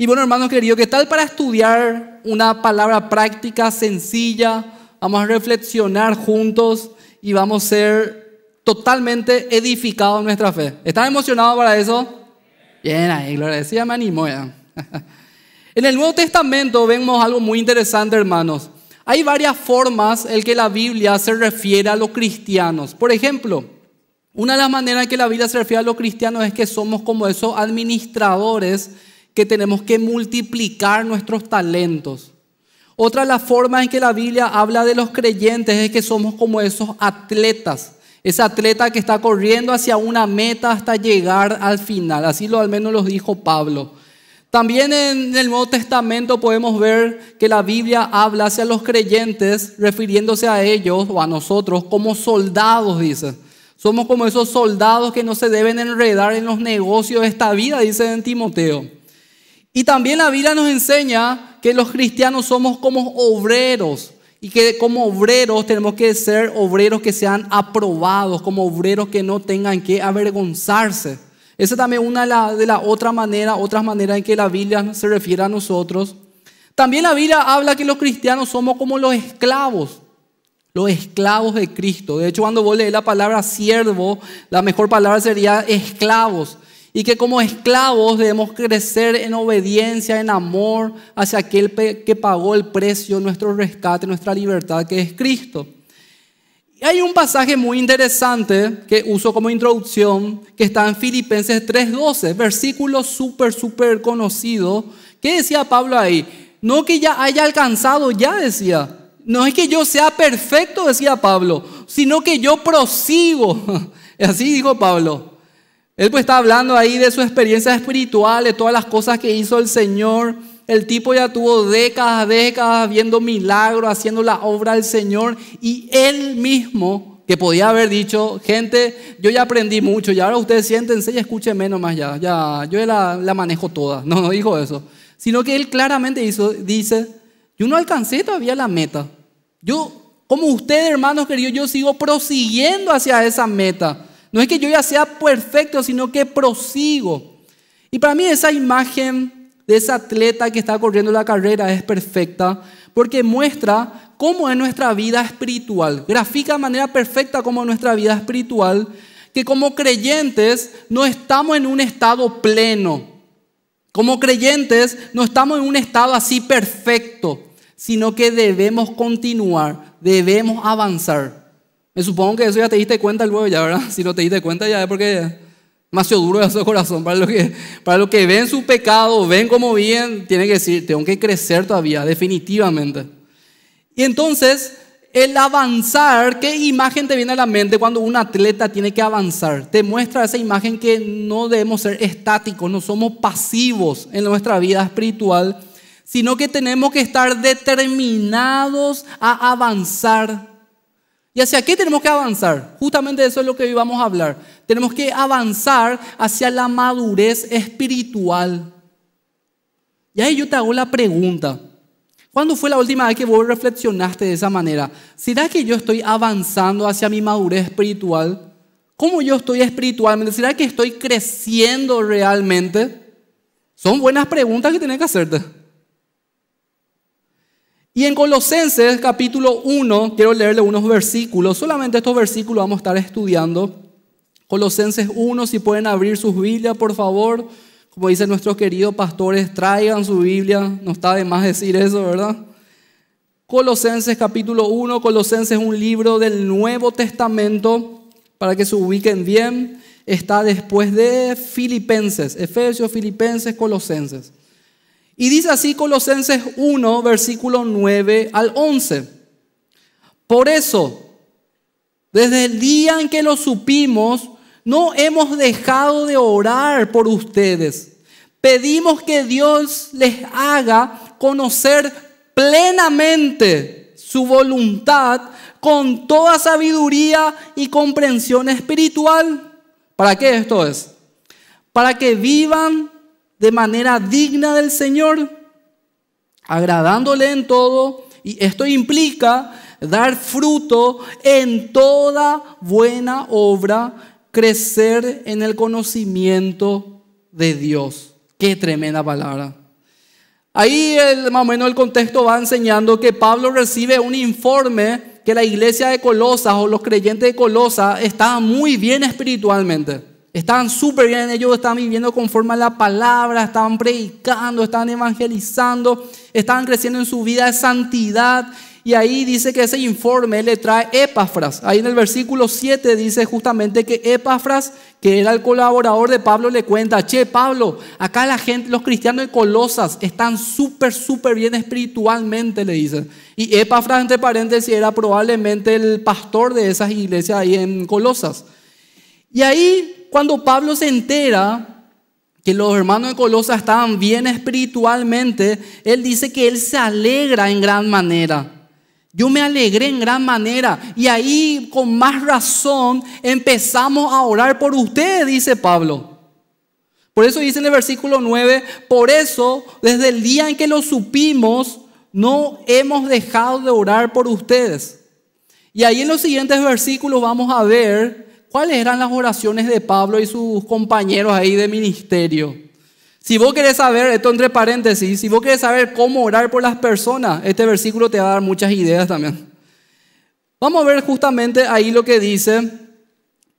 Y bueno, hermanos queridos, ¿qué tal para estudiar una palabra práctica, sencilla? Vamos a reflexionar juntos y vamos a ser totalmente edificados en nuestra fe. ¿Están emocionados para eso? Bien, ahí, gloria decía, me ya. En el Nuevo Testamento vemos algo muy interesante, hermanos. Hay varias formas en que la Biblia se refiere a los cristianos. Por ejemplo, una de las maneras en que la Biblia se refiere a los cristianos es que somos como esos administradores que tenemos que multiplicar nuestros talentos. Otra de las formas en que la Biblia habla de los creyentes es que somos como esos atletas, ese atleta que está corriendo hacia una meta hasta llegar al final. Así lo al menos lo dijo Pablo. También en el Nuevo Testamento podemos ver que la Biblia habla hacia los creyentes, refiriéndose a ellos o a nosotros como soldados, dice. Somos como esos soldados que no se deben enredar en los negocios de esta vida, dice en Timoteo. Y también la Biblia nos enseña que los cristianos somos como obreros y que como obreros tenemos que ser obreros que sean aprobados, como obreros que no tengan que avergonzarse. Esa también una de la, de la otra manera, otras maneras en que la Biblia se refiere a nosotros. También la Biblia habla que los cristianos somos como los esclavos, los esclavos de Cristo. De hecho, cuando vos lees la palabra siervo, la mejor palabra sería esclavos y que como esclavos debemos crecer en obediencia, en amor hacia aquel que pagó el precio, nuestro rescate, nuestra libertad, que es Cristo. hay un pasaje muy interesante que uso como introducción, que está en Filipenses 3:12, versículo súper, súper conocido. ¿Qué decía Pablo ahí? No que ya haya alcanzado, ya decía. No es que yo sea perfecto, decía Pablo, sino que yo prosigo. Así dijo Pablo él pues está hablando ahí de su experiencia espiritual, de todas las cosas que hizo el Señor. El tipo ya tuvo décadas, décadas viendo milagros, haciendo la obra del Señor. Y él mismo, que podía haber dicho, gente, yo ya aprendí mucho y ahora ustedes siéntense y menos nomás ya. ya yo la, la manejo toda. No, no dijo eso. Sino que él claramente hizo, dice, yo no alcancé todavía la meta. Yo, como ustedes, hermanos queridos, yo sigo prosiguiendo hacia esa meta. No es que yo ya sea perfecto, sino que prosigo. Y para mí esa imagen de ese atleta que está corriendo la carrera es perfecta porque muestra cómo es nuestra vida espiritual. Grafica de manera perfecta cómo es nuestra vida espiritual, que como creyentes no estamos en un estado pleno. Como creyentes no estamos en un estado así perfecto, sino que debemos continuar, debemos avanzar. Me supongo que eso ya te diste cuenta el huevo ya, ¿verdad? Si no te diste cuenta ya es porque demasiado duro es su corazón. Para los que, para lo que ven su pecado, ven cómo bien, tiene que decir, tengo que crecer todavía, definitivamente. Y entonces, el avanzar, ¿qué imagen te viene a la mente cuando un atleta tiene que avanzar? Te muestra esa imagen que no debemos ser estáticos, no somos pasivos en nuestra vida espiritual, sino que tenemos que estar determinados a avanzar ¿Y hacia qué tenemos que avanzar? Justamente eso es lo que hoy vamos a hablar. Tenemos que avanzar hacia la madurez espiritual. Y ahí yo te hago la pregunta. ¿Cuándo fue la última vez que vos reflexionaste de esa manera? ¿Será que yo estoy avanzando hacia mi madurez espiritual? ¿Cómo yo estoy espiritualmente? ¿Será que estoy creciendo realmente? Son buenas preguntas que tienes que hacerte. Y en Colosenses capítulo 1, quiero leerle unos versículos, solamente estos versículos vamos a estar estudiando. Colosenses 1, si pueden abrir sus Biblias, por favor. Como dicen nuestros queridos pastores, traigan su Biblia, no está de más decir eso, ¿verdad? Colosenses capítulo 1, Colosenses es un libro del Nuevo Testamento, para que se ubiquen bien, está después de Filipenses, Efesios, Filipenses, Colosenses. Y dice así Colosenses 1, versículo 9 al 11. Por eso, desde el día en que lo supimos, no hemos dejado de orar por ustedes. Pedimos que Dios les haga conocer plenamente su voluntad con toda sabiduría y comprensión espiritual. ¿Para qué esto es? Para que vivan de manera digna del Señor, agradándole en todo, y esto implica dar fruto en toda buena obra, crecer en el conocimiento de Dios. Qué tremenda palabra. Ahí más o menos el contexto va enseñando que Pablo recibe un informe que la iglesia de Colosas o los creyentes de Colosa estaban muy bien espiritualmente. Estaban súper bien, ellos estaban viviendo conforme a la palabra, estaban predicando, estaban evangelizando, estaban creciendo en su vida de santidad. Y ahí dice que ese informe le trae Epafras. Ahí en el versículo 7 dice justamente que Epafras, que era el colaborador de Pablo, le cuenta, che, Pablo, acá la gente, los cristianos de Colosas están súper, súper bien espiritualmente, le dicen. Y Epafras, entre paréntesis, era probablemente el pastor de esas iglesias ahí en Colosas. Y ahí cuando Pablo se entera que los hermanos de Colosa estaban bien espiritualmente, él dice que él se alegra en gran manera. Yo me alegré en gran manera y ahí con más razón empezamos a orar por ustedes, dice Pablo. Por eso dice en el versículo 9, por eso desde el día en que lo supimos, no hemos dejado de orar por ustedes. Y ahí en los siguientes versículos vamos a ver cuáles eran las oraciones de Pablo y sus compañeros ahí de ministerio. Si vos querés saber, esto entre paréntesis, si vos querés saber cómo orar por las personas, este versículo te va a dar muchas ideas también. Vamos a ver justamente ahí lo que dice,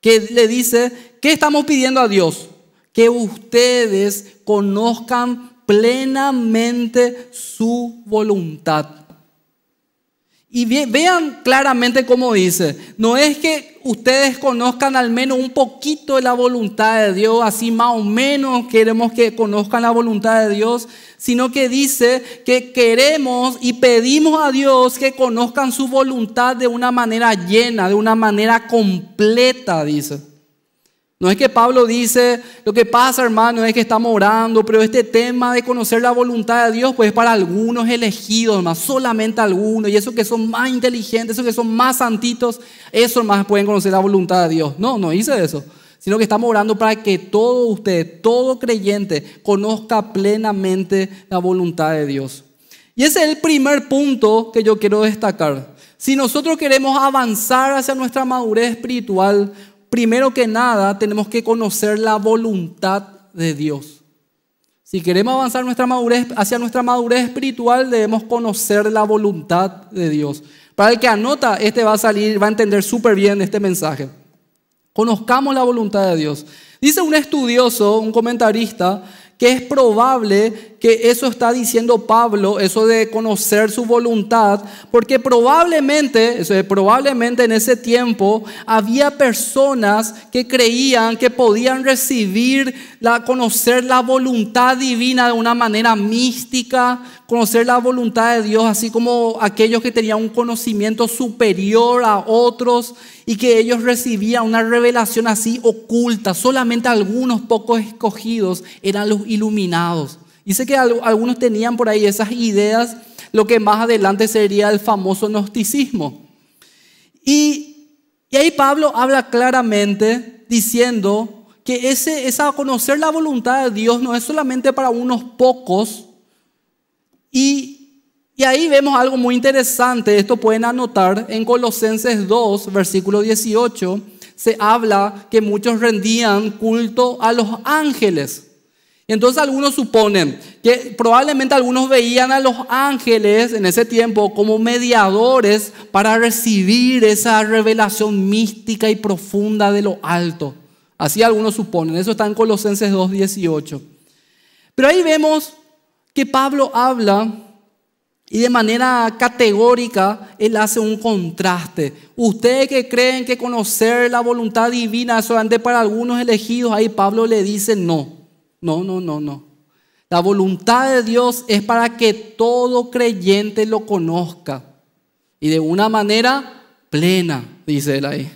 que le dice, ¿qué estamos pidiendo a Dios? Que ustedes conozcan plenamente su voluntad. Y vean claramente cómo dice, no es que ustedes conozcan al menos un poquito de la voluntad de Dios, así más o menos queremos que conozcan la voluntad de Dios, sino que dice que queremos y pedimos a Dios que conozcan su voluntad de una manera llena, de una manera completa, dice. No es que Pablo dice, lo que pasa hermano es que estamos orando, pero este tema de conocer la voluntad de Dios, pues para algunos elegidos, más solamente algunos, y esos que son más inteligentes, esos que son más santitos, esos más pueden conocer la voluntad de Dios. No, no dice eso, sino que estamos orando para que todo usted, todo creyente, conozca plenamente la voluntad de Dios. Y ese es el primer punto que yo quiero destacar. Si nosotros queremos avanzar hacia nuestra madurez espiritual, primero que nada tenemos que conocer la voluntad de Dios. Si queremos avanzar nuestra madurez, hacia nuestra madurez espiritual, debemos conocer la voluntad de Dios. Para el que anota, este va a salir, va a entender súper bien este mensaje. Conozcamos la voluntad de Dios. Dice un estudioso, un comentarista, que es probable que eso está diciendo Pablo, eso de conocer su voluntad, porque probablemente, probablemente en ese tiempo había personas que creían que podían recibir, la, conocer la voluntad divina de una manera mística, conocer la voluntad de Dios, así como aquellos que tenían un conocimiento superior a otros y que ellos recibían una revelación así oculta. Solamente algunos pocos escogidos eran los iluminados. Dice que algunos tenían por ahí esas ideas, lo que más adelante sería el famoso gnosticismo. Y, ahí Pablo habla claramente diciendo que ese, esa conocer la voluntad de Dios no es solamente para unos pocos y y ahí vemos algo muy interesante, esto pueden anotar en Colosenses 2, versículo 18, se habla que muchos rendían culto a los ángeles. Entonces algunos suponen que probablemente algunos veían a los ángeles en ese tiempo como mediadores para recibir esa revelación mística y profunda de lo alto. Así algunos suponen. Eso está en Colosenses 2, 18. Pero ahí vemos que Pablo habla y de manera categórica, él hace un contraste. Ustedes que creen que conocer la voluntad divina solamente para algunos elegidos, ahí Pablo le dice, no, no, no, no, no. La voluntad de Dios es para que todo creyente lo conozca. Y de una manera plena, dice él ahí.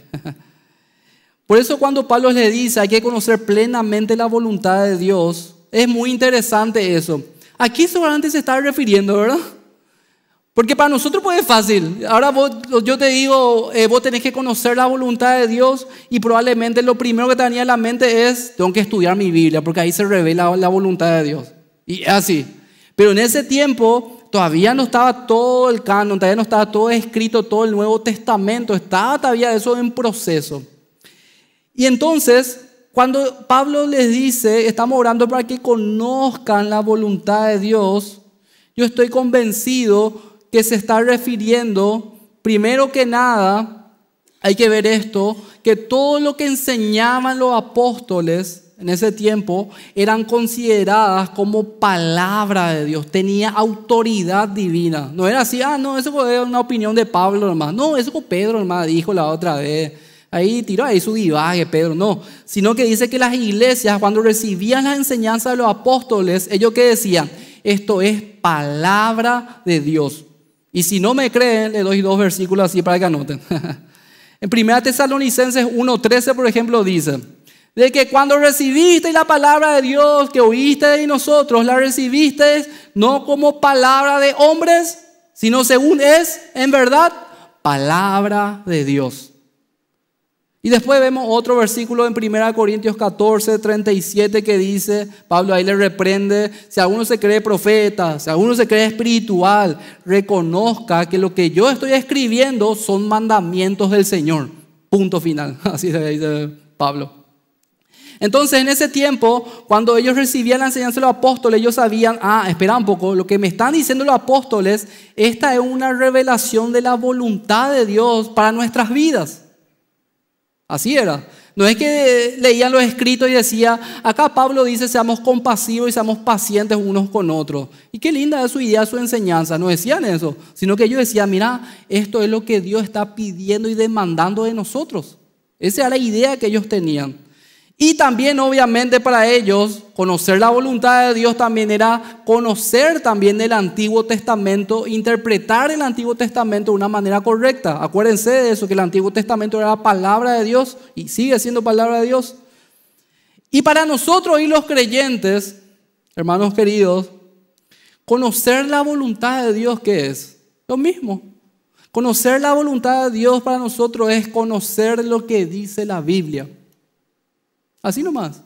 Por eso cuando Pablo le dice, hay que conocer plenamente la voluntad de Dios, es muy interesante eso. Aquí solamente se está refiriendo, ¿verdad? Porque para nosotros puede ser fácil. Ahora yo te digo, eh, vos tenés que conocer la voluntad de Dios y probablemente lo primero que tenía venía la mente es, tengo que estudiar mi Biblia, porque ahí se revela la voluntad de Dios. Y así. Pero en ese tiempo todavía no estaba todo el canon, todavía no estaba todo escrito, todo el Nuevo Testamento, estaba todavía eso en proceso. Y entonces, cuando Pablo les dice, estamos orando para que conozcan la voluntad de Dios, yo estoy convencido que se está refiriendo, primero que nada, hay que ver esto, que todo lo que enseñaban los apóstoles en ese tiempo eran consideradas como palabra de Dios, tenía autoridad divina. No era así, ah, no, eso fue una opinión de Pablo nomás. No, eso fue Pedro nomás dijo la otra vez. Ahí tiró ahí su divaje, Pedro, no. Sino que dice que las iglesias, cuando recibían la enseñanza de los apóstoles, ellos que decían, esto es palabra de Dios. Y si no me creen, le doy dos versículos así para que anoten. en 1 Tesalonicenses 1.13, por ejemplo, dice, de que cuando recibiste la palabra de Dios que oíste de nosotros, la recibiste no como palabra de hombres, sino según es, en verdad, palabra de Dios y después vemos otro versículo en 1 Corintios 14, 37 que dice, Pablo ahí le reprende, si alguno se cree profeta, si alguno se cree espiritual, reconozca que lo que yo estoy escribiendo son mandamientos del Señor. Punto final, así dice Pablo. Entonces en ese tiempo, cuando ellos recibían la enseñanza de los apóstoles, ellos sabían, ah, espera un poco, lo que me están diciendo los apóstoles, esta es una revelación de la voluntad de Dios para nuestras vidas. Así era. No es que leían los escritos y decía, acá Pablo dice, seamos compasivos y seamos pacientes unos con otros. Y qué linda es su idea, su enseñanza. No decían eso, sino que ellos decían, mira, esto es lo que Dios está pidiendo y demandando de nosotros. Esa era la idea que ellos tenían. Y también obviamente para ellos conocer la voluntad de Dios también era conocer también el Antiguo Testamento, interpretar el Antiguo Testamento de una manera correcta. Acuérdense de eso, que el Antiguo Testamento era palabra de Dios y sigue siendo palabra de Dios. Y para nosotros y los creyentes, hermanos queridos, conocer la voluntad de Dios, ¿qué es? Lo mismo. Conocer la voluntad de Dios para nosotros es conocer lo que dice la Biblia. Así nomás.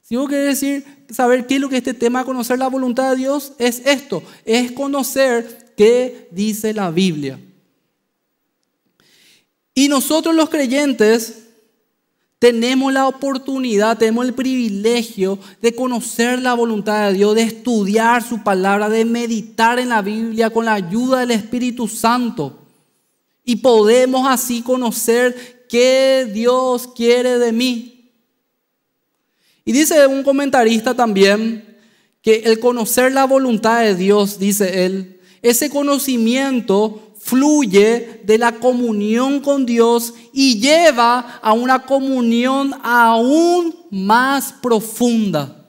Si vos querés decir, saber qué es lo que este tema, conocer la voluntad de Dios, es esto, es conocer qué dice la Biblia. Y nosotros los creyentes tenemos la oportunidad, tenemos el privilegio de conocer la voluntad de Dios, de estudiar su palabra, de meditar en la Biblia con la ayuda del Espíritu Santo. Y podemos así conocer qué Dios quiere de mí, y dice un comentarista también que el conocer la voluntad de Dios, dice él, ese conocimiento fluye de la comunión con Dios y lleva a una comunión aún más profunda.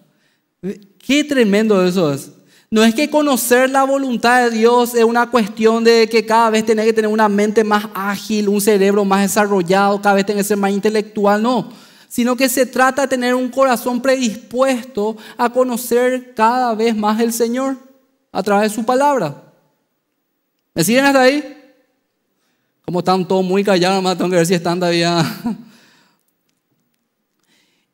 Qué tremendo eso es. No es que conocer la voluntad de Dios es una cuestión de que cada vez tenés que tener una mente más ágil, un cerebro más desarrollado, cada vez tenés que ser más intelectual, no sino que se trata de tener un corazón predispuesto a conocer cada vez más el Señor a través de su palabra. ¿Me siguen hasta ahí? Como están todos muy callados, más tengo que ver si están todavía.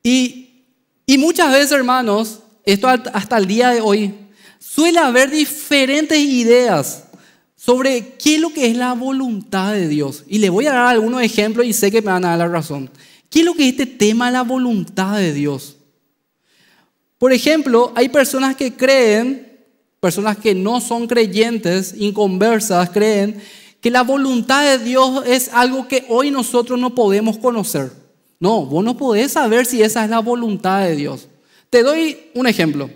Y, y muchas veces, hermanos, esto hasta el día de hoy, suele haber diferentes ideas sobre qué es lo que es la voluntad de Dios. Y le voy a dar algunos ejemplos y sé que me van a dar la razón. ¿Qué es lo que es este tema de la voluntad de Dios? Por ejemplo, hay personas que creen, personas que no son creyentes, inconversas, creen que la voluntad de Dios es algo que hoy nosotros no podemos conocer. No, vos no podés saber si esa es la voluntad de Dios. Te doy un ejemplo.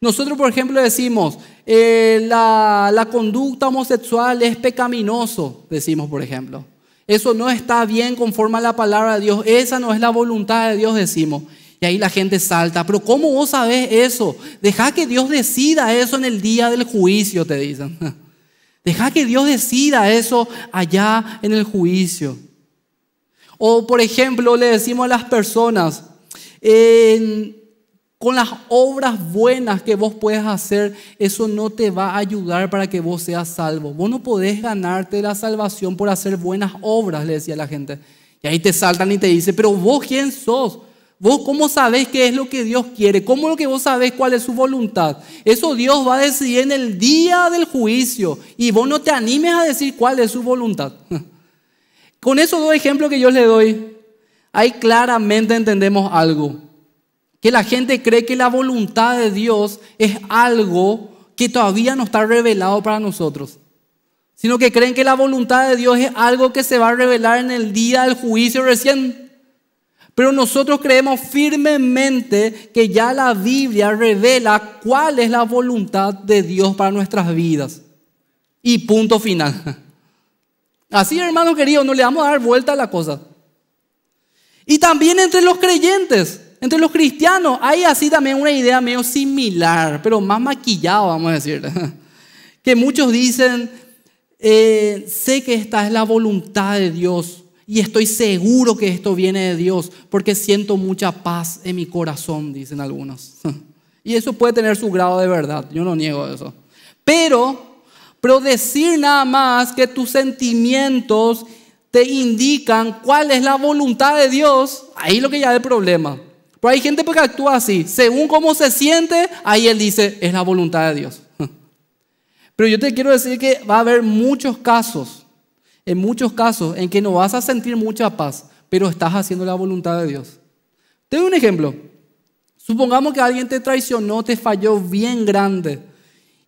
Nosotros, por ejemplo, decimos, eh, la, la conducta homosexual es pecaminoso, decimos, por ejemplo. Eso no está bien conforme a la palabra de Dios. Esa no es la voluntad de Dios, decimos. Y ahí la gente salta. Pero ¿cómo vos sabés eso? Deja que Dios decida eso en el día del juicio, te dicen. Deja que Dios decida eso allá en el juicio. O por ejemplo, le decimos a las personas, con las obras buenas que vos puedes hacer, eso no te va a ayudar para que vos seas salvo. Vos no podés ganarte la salvación por hacer buenas obras, le decía la gente. Y ahí te saltan y te dicen, pero vos quién sos? ¿Vos cómo sabés qué es lo que Dios quiere? ¿Cómo lo que vos sabés cuál es su voluntad? Eso Dios va a decidir en el día del juicio y vos no te animes a decir cuál es su voluntad. Con esos dos ejemplos que yo le doy, ahí claramente entendemos algo que la gente cree que la voluntad de Dios es algo que todavía no está revelado para nosotros, sino que creen que la voluntad de Dios es algo que se va a revelar en el día del juicio recién. Pero nosotros creemos firmemente que ya la Biblia revela cuál es la voluntad de Dios para nuestras vidas. Y punto final. Así, hermano querido, no le vamos a dar vuelta a la cosa. Y también entre los creyentes. Entre los cristianos hay así también una idea medio similar, pero más maquillada, vamos a decir. Que muchos dicen, eh, sé que esta es la voluntad de Dios y estoy seguro que esto viene de Dios porque siento mucha paz en mi corazón, dicen algunos. Y eso puede tener su grado de verdad, yo no niego eso. Pero, pero decir nada más que tus sentimientos te indican cuál es la voluntad de Dios, ahí es lo que ya es el problema. Pero hay gente pues, que actúa así. Según cómo se siente, ahí él dice, es la voluntad de Dios. Pero yo te quiero decir que va a haber muchos casos, en muchos casos, en que no vas a sentir mucha paz, pero estás haciendo la voluntad de Dios. Te doy un ejemplo. Supongamos que alguien te traicionó, te falló bien grande,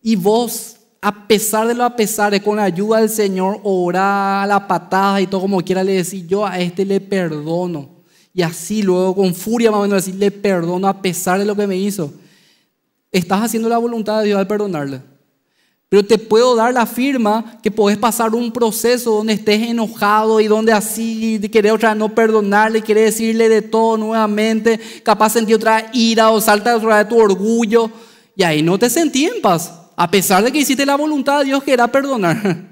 y vos, a pesar de lo a pesar, con la ayuda del Señor, orá la patada y todo como quiera, le decís, yo a este le perdono. Y así luego con furia más o menos decirle le perdono a pesar de lo que me hizo. Estás haciendo la voluntad de Dios al perdonarle. Pero te puedo dar la firma que podés pasar un proceso donde estés enojado y donde así querés otra no perdonarle, querés decirle de todo nuevamente, capaz sentir otra ira o salta otra de tu orgullo. Y ahí no te sentí a pesar de que hiciste la voluntad de Dios que era perdonar.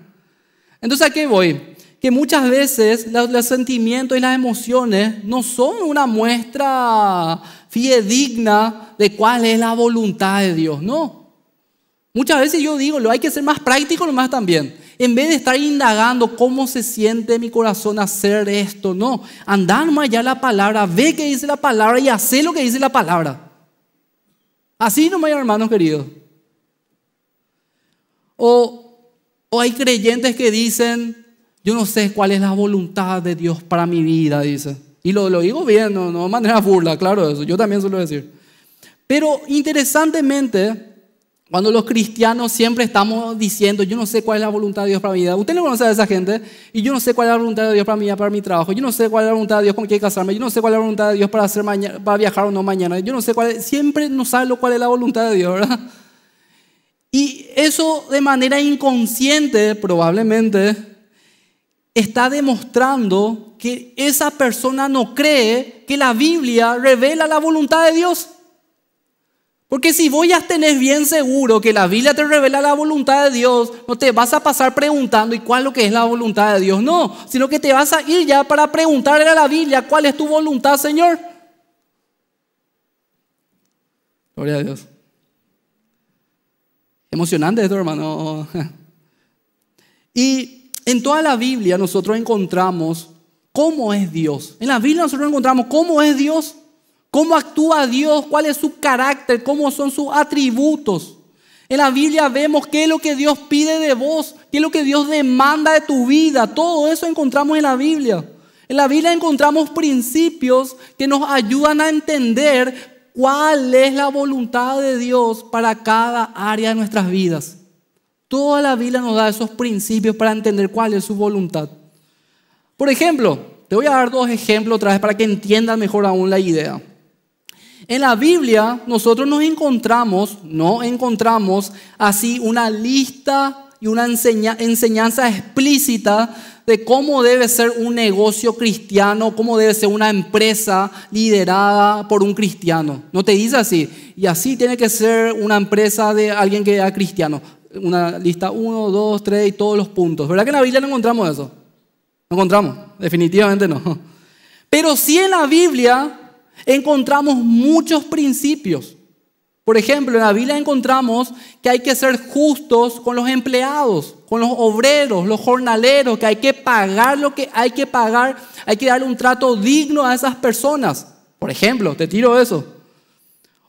Entonces, ¿a qué voy? muchas veces los, sentimientos y las emociones no son una muestra fidedigna de cuál es la voluntad de Dios, no. Muchas veces yo digo, lo hay que ser más práctico nomás también. En vez de estar indagando cómo se siente mi corazón hacer esto, no. Andar más allá la palabra, ve que dice la palabra y hace lo que dice la palabra. Así nomás, hermanos queridos. O, o hay creyentes que dicen, yo no sé cuál es la voluntad de Dios para mi vida, dice. Y lo, lo digo bien, no, no de manera burla, claro, eso. Yo también suelo decir. Pero interesantemente, cuando los cristianos siempre estamos diciendo, yo no sé cuál es la voluntad de Dios para mi vida. Usted no conoce a esa gente y yo no sé cuál es la voluntad de Dios para mi vida, para mi trabajo. Yo no sé cuál es la voluntad de Dios con qué casarme. Yo no sé cuál es la voluntad de Dios para, hacer mañana, para viajar o no mañana. Yo no sé cuál es, siempre no sabe cuál es la voluntad de Dios, ¿verdad? Y eso de manera inconsciente probablemente está demostrando que esa persona no cree que la Biblia revela la voluntad de Dios. Porque si vos ya tenés bien seguro que la Biblia te revela la voluntad de Dios, no te vas a pasar preguntando y cuál es lo que es la voluntad de Dios, no, sino que te vas a ir ya para preguntarle a la Biblia cuál es tu voluntad, Señor. Gloria a Dios. Emocionante esto, hermano. Y en toda la Biblia nosotros encontramos cómo es Dios. En la Biblia nosotros encontramos cómo es Dios, cómo actúa Dios, cuál es su carácter, cómo son sus atributos. En la Biblia vemos qué es lo que Dios pide de vos, qué es lo que Dios demanda de tu vida. Todo eso encontramos en la Biblia. En la Biblia encontramos principios que nos ayudan a entender cuál es la voluntad de Dios para cada área de nuestras vidas. Toda la Biblia nos da esos principios para entender cuál es su voluntad. Por ejemplo, te voy a dar dos ejemplos otra vez para que entiendan mejor aún la idea. En la Biblia nosotros nos encontramos, no encontramos así una lista y una enseñanza explícita de cómo debe ser un negocio cristiano, cómo debe ser una empresa liderada por un cristiano. No te dice así. Y así tiene que ser una empresa de alguien que sea cristiano una lista 1, 2, 3 y todos los puntos. ¿Verdad que en la Biblia no encontramos eso? No encontramos, definitivamente no. Pero sí en la Biblia encontramos muchos principios. Por ejemplo, en la Biblia encontramos que hay que ser justos con los empleados, con los obreros, los jornaleros, que hay que pagar lo que hay que pagar, hay que darle un trato digno a esas personas. Por ejemplo, te tiro eso.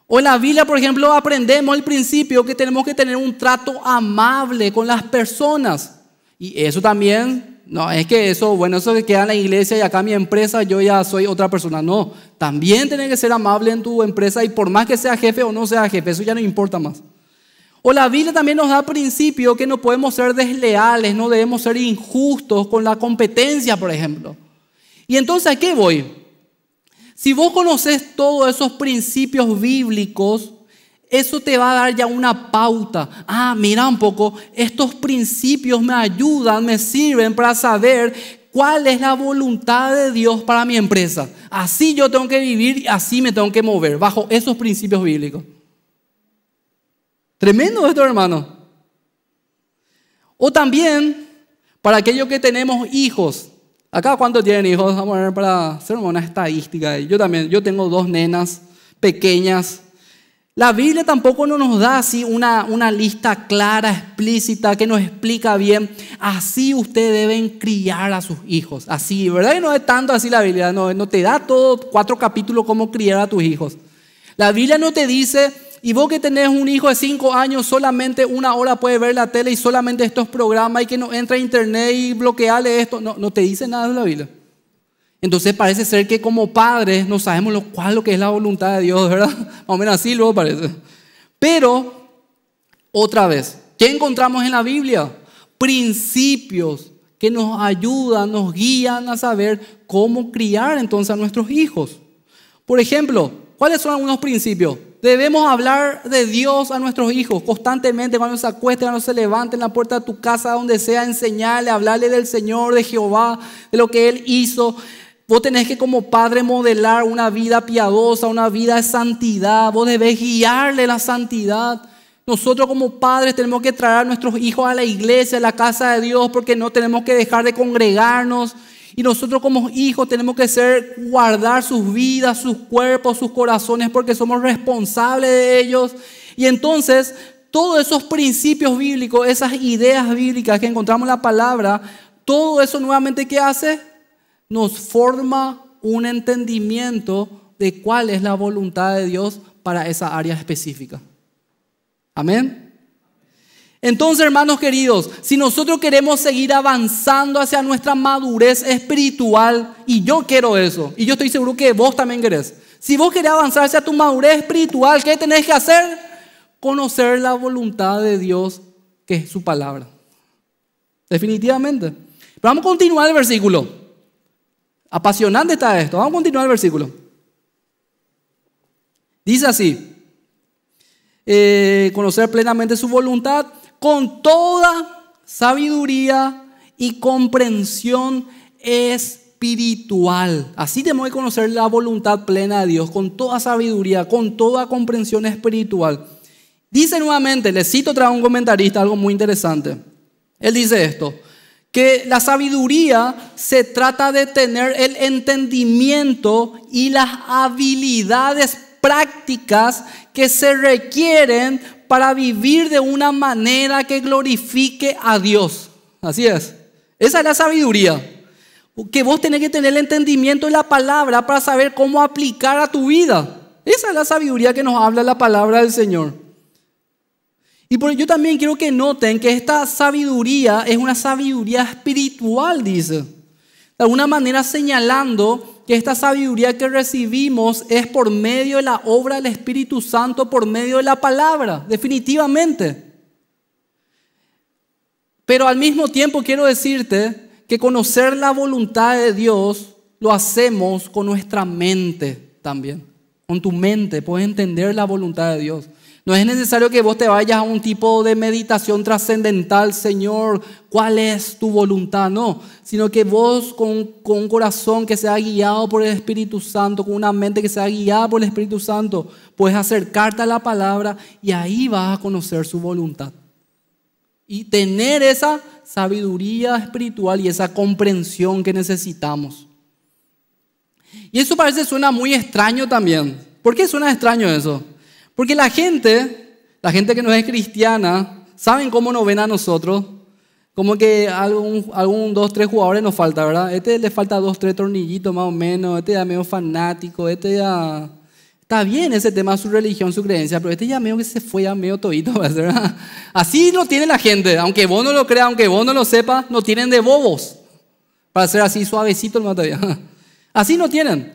O en la Biblia, por ejemplo, aprendemos al principio que tenemos que tener un trato amable con las personas. Y eso también, no es que eso, bueno, eso queda en la iglesia y acá en mi empresa yo ya soy otra persona. No, también tienes que ser amable en tu empresa y por más que sea jefe o no sea jefe, eso ya no importa más. O la Biblia también nos da principio que no podemos ser desleales, no debemos ser injustos con la competencia, por ejemplo. Y entonces, ¿a qué voy? Si vos conoces todos esos principios bíblicos, eso te va a dar ya una pauta. Ah, mira un poco, estos principios me ayudan, me sirven para saber cuál es la voluntad de Dios para mi empresa. Así yo tengo que vivir y así me tengo que mover, bajo esos principios bíblicos. Tremendo esto, hermano. O también, para aquellos que tenemos hijos, Acá cuántos tienen hijos, vamos a ver para hacer una estadística. Yo también, yo tengo dos nenas pequeñas. La Biblia tampoco nos da así una, una lista clara, explícita, que nos explica bien, así ustedes deben criar a sus hijos. Así, ¿verdad? Y no es tanto así la Biblia, no, no te da todo, cuatro capítulos, cómo criar a tus hijos. La Biblia no te dice, y vos que tenés un hijo de 5 años, solamente una hora puede ver la tele y solamente estos programas y que no entra a internet y bloqueale esto. No, te dice nada de la Biblia. Entonces parece ser que como padres no sabemos lo cual lo que es la voluntad de Dios, ¿verdad? Más o menos así luego parece. Pero, otra vez, ¿qué encontramos en la Biblia? Principios que nos ayudan, nos guían a saber cómo criar entonces a nuestros hijos. Por ejemplo, ¿cuáles son algunos principios? Debemos hablar de Dios a nuestros hijos constantemente, cuando se acuesten, cuando se levanten, en la puerta de tu casa, donde sea, enseñarle, hablarle del Señor, de Jehová, de lo que Él hizo. Vos tenés que como padre modelar una vida piadosa, una vida de santidad. Vos debes guiarle la santidad. Nosotros como padres tenemos que traer a nuestros hijos a la iglesia, a la casa de Dios, porque no tenemos que dejar de congregarnos. Y nosotros como hijos tenemos que ser, guardar sus vidas, sus cuerpos, sus corazones, porque somos responsables de ellos. Y entonces, todos esos principios bíblicos, esas ideas bíblicas que encontramos en la palabra, todo eso nuevamente ¿qué hace? Nos forma un entendimiento de cuál es la voluntad de Dios para esa área específica. Amén. Entonces, hermanos queridos, si nosotros queremos seguir avanzando hacia nuestra madurez espiritual, y yo quiero eso, y yo estoy seguro que vos también querés, si vos querés avanzar hacia tu madurez espiritual, ¿qué tenés que hacer? Conocer la voluntad de Dios, que es su palabra. Definitivamente. Pero vamos a continuar el versículo. Apasionante está esto. Vamos a continuar el versículo. Dice así, eh, conocer plenamente su voluntad con toda sabiduría y comprensión espiritual. Así tenemos que conocer la voluntad plena de Dios, con toda sabiduría, con toda comprensión espiritual. Dice nuevamente, le cito otra un comentarista, algo muy interesante. Él dice esto, que la sabiduría se trata de tener el entendimiento y las habilidades prácticas que se requieren para vivir de una manera que glorifique a Dios. Así es. Esa es la sabiduría. Que vos tenés que tener el entendimiento de la palabra para saber cómo aplicar a tu vida. Esa es la sabiduría que nos habla la palabra del Señor. Y por, yo también quiero que noten que esta sabiduría es una sabiduría espiritual, dice. De alguna manera señalando que esta sabiduría que recibimos es por medio de la obra del Espíritu Santo, por medio de la palabra, definitivamente. Pero al mismo tiempo quiero decirte que conocer la voluntad de Dios lo hacemos con nuestra mente también. Con tu mente puedes entender la voluntad de Dios. No es necesario que vos te vayas a un tipo de meditación trascendental, Señor, ¿cuál es tu voluntad? No, sino que vos con, un corazón que sea guiado por el Espíritu Santo, con una mente que sea guiada por el Espíritu Santo, puedes acercarte a la palabra y ahí vas a conocer su voluntad. Y tener esa sabiduría espiritual y esa comprensión que necesitamos. Y eso parece suena muy extraño también. ¿Por qué suena extraño eso? Porque la gente, la gente que no es cristiana, ¿saben cómo nos ven a nosotros? Como que algún, algún dos, tres jugadores nos falta, ¿verdad? Este le falta dos, tres tornillitos más o menos, este ya medio fanático, este ya... Está bien ese tema, su religión, su creencia, pero este ya medio que se fue ya medio todito, ¿verdad? Así lo tiene la gente, aunque vos no lo creas, aunque vos no lo sepas, no tienen de bobos. Para ser así suavecito el todavía? Así no tienen.